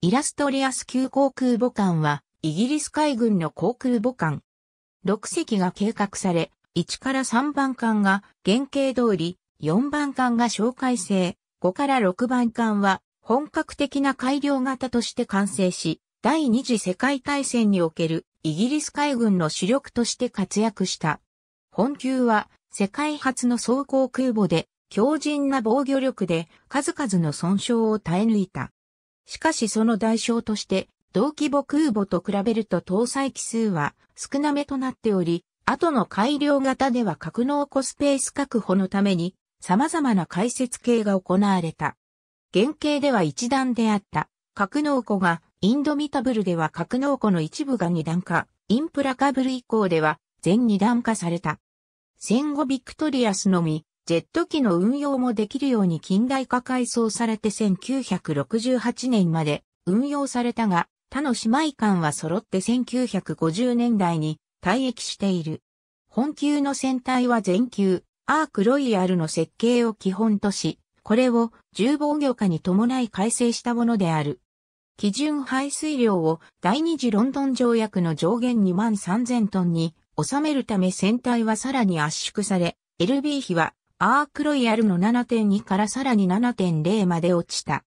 イラストリアス級航空母艦は、イギリス海軍の航空母艦。6隻が計画され、1から3番艦が原型通り、4番艦が紹介制、5から6番艦は本格的な改良型として完成し、第二次世界大戦におけるイギリス海軍の主力として活躍した。本級は世界初の装甲空母で強靭な防御力で数々の損傷を耐え抜いた。しかしその代償として、同規模空母と比べると搭載機数は少なめとなっており、後の改良型では格納庫スペース確保のために様々な解説系が行われた。原型では一段であった格納庫がインドミタブルでは格納庫の一部が二段化、インプラカブル以降では全二段化された。戦後ビクトリアスのみジェット機の運用もできるように近代化改装されて1968年まで運用されたが、他の姉妹艦は揃って1950年代に退役している。本級の船体は全級、アークロイヤルの設計を基本とし、これを重防御化に伴い改正したものである。基準排水量を第二次ロンドン条約の上限2万3000トンに収めるため船体はさらに圧縮され、LB 比はアークロイヤルの7.2からさらに7.0まで落ちた。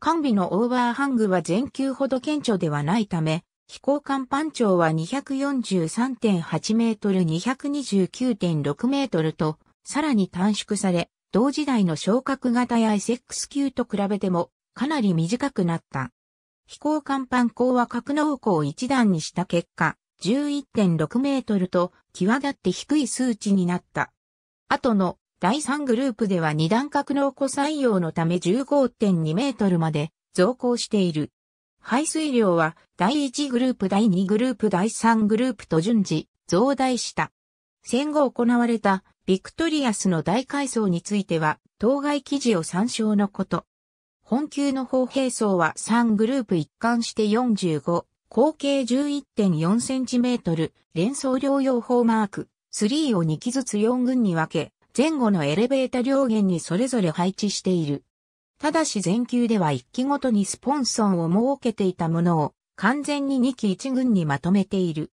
完備のオーバーハングは全球ほど顕著ではないため、飛行甲板長は243.8メートル229.6メートルと、さらに短縮され、同時代の昇格型や SX 級と比べても、かなり短くなった。飛行甲板高は格納高を一段にした結果、11.6メートルと、際立って低い数値になった。後の第3グループでは二段格納庫採用のため15.2メートルまで増高している。排水量は第1グループ第2グループ第3グループと順次増大した。戦後行われたビクトリアスの大改装については当該記事を参照のこと。本級の砲兵装は3グループ一貫して45、合計1 1 4トル、連装療用砲マーク3を2機ずつ4群に分け、前後のエレベータ両舷にそれぞれ配置している。ただし全球では1機ごとにスポンソンを設けていたものを完全に2機1軍にまとめている。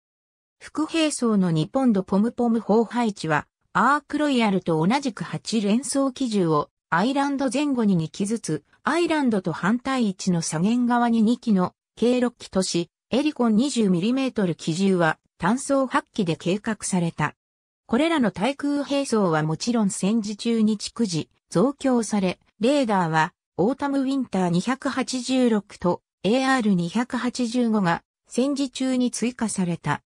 副兵装の2ポンドポムポム砲配置はアークロイヤルと同じく8連装機銃をアイランド前後に2機ずつ、アイランドと反対位置の左舷側に2機の計6機とし、エリコン 20mm 機銃は単装8機で計画された。これらの対空兵装はもちろん戦時中に逐次増強され、レーダーはオータムウィンター286と AR285 が戦時中に追加された。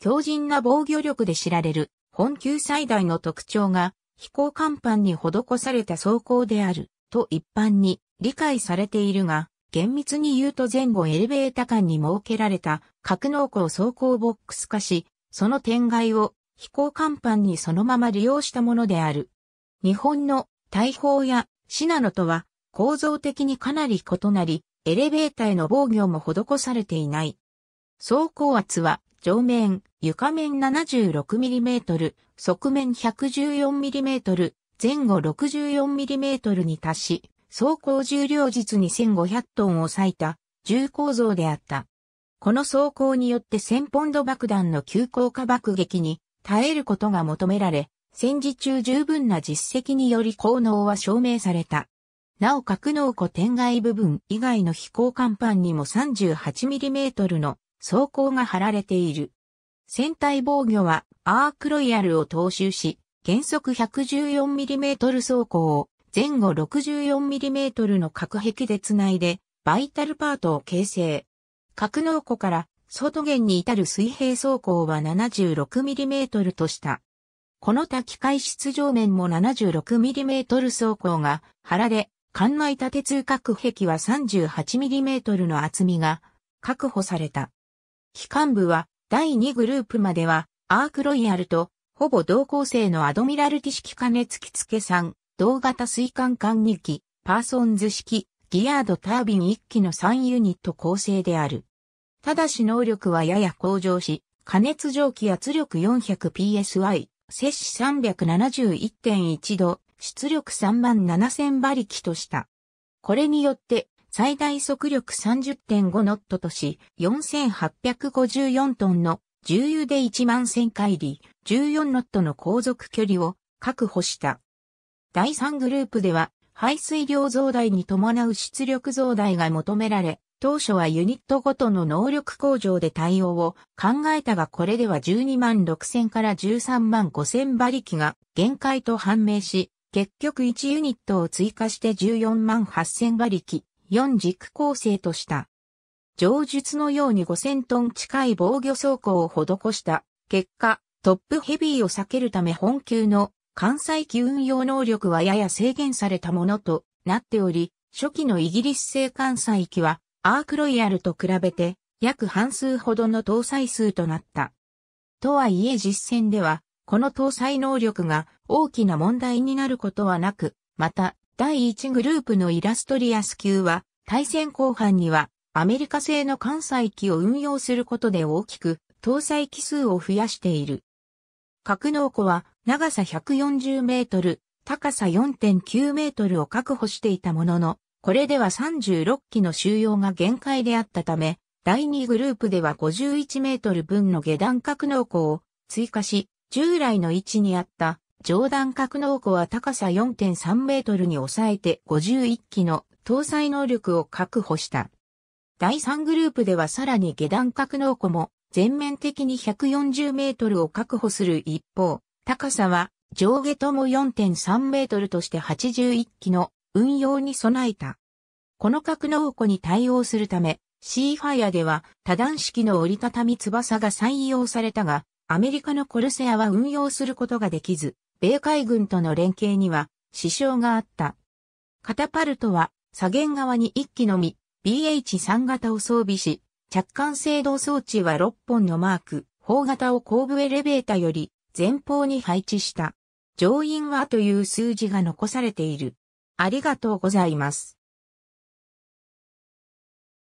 強靭な防御力で知られる本級最大の特徴が飛行甲板に施された装甲であると一般に理解されているが、厳密に言うと前後エレベータ間に設けられた格納庫を装甲ボックス化し、その天外を飛行甲板にそのまま利用したものである。日本の大砲やシナノとは構造的にかなり異なり、エレベーターへの防御も施されていない。走行圧は上面、床面 76mm、側面 114mm、前後 64mm に達し、走行重量実に1500トンを割いた重構造であった。この走行によって1000ポンド爆弾の急降下爆撃に耐えることが求められ、戦時中十分な実績により効能は証明された。なお格納庫天外部分以外の飛行甲板にも 38mm の装甲が貼られている。船体防御はアークロイヤルを踏襲し、原則 114mm 装甲を前後 64mm の隔壁でつないで、バイタルパートを形成。格納庫から外弦に至る水平走行は 76mm とした。この滝機械室上面も 76mm 走行が腹で、館内縦て通角壁は 38mm の厚みが確保された。機関部は第2グループまではアークロイヤルとほぼ同構成のアドミラルティ式加熱機付け3、同型水管管2機、パーソンズ式、ギアードタービン1機の3ユニット構成である。ただし能力はやや向上し、加熱蒸気圧力 400psi、摂氏371.1度、出力3万7000馬力とした。これによって、最大速力30.5ノットとし、4854トンの重油で1万1000回り、14ノットの航続距離を確保した。第3グループでは、排水量増大に伴う出力増大が求められ、当初はユニットごとの能力向上で対応を考えたがこれでは12万6000から13万5000馬力が限界と判明し、結局1ユニットを追加して14万8000馬力、4軸構成とした。上述のように5000トン近い防御走行を施した結果、トップヘビーを避けるため本級の関西機運用能力はやや制限されたものとなっており、初期のイギリス製関西機はアークロイヤルと比べて約半数ほどの搭載数となった。とはいえ実戦では、この搭載能力が大きな問題になることはなく、また、第1グループのイラストリアス級は、対戦後半には、アメリカ製の関西機を運用することで大きく、搭載機数を増やしている。格納庫は、長さ140メートル、高さ4.9メートルを確保していたものの、これでは36機の収容が限界であったため、第2グループでは51メートル分の下段格納庫を追加し、従来の位置にあった上段格納庫は高さ4.3メートルに抑えて51機の搭載能力を確保した。第3グループではさらに下段格納庫も全面的に140メートルを確保する一方、高さは上下とも4.3メートルとして81機の運用に備えた。この格納庫に対応するため、シーファイアでは多段式の折りたたみ翼が採用されたが、アメリカのコルセアは運用することができず、米海軍との連携には支障があった。カタパルトは左舷側に1機のみ BH3 型を装備し、着艦制動装置は6本のマーク、砲型を後部エレベータより前方に配置した。乗員はという数字が残されている。ありがとうございます。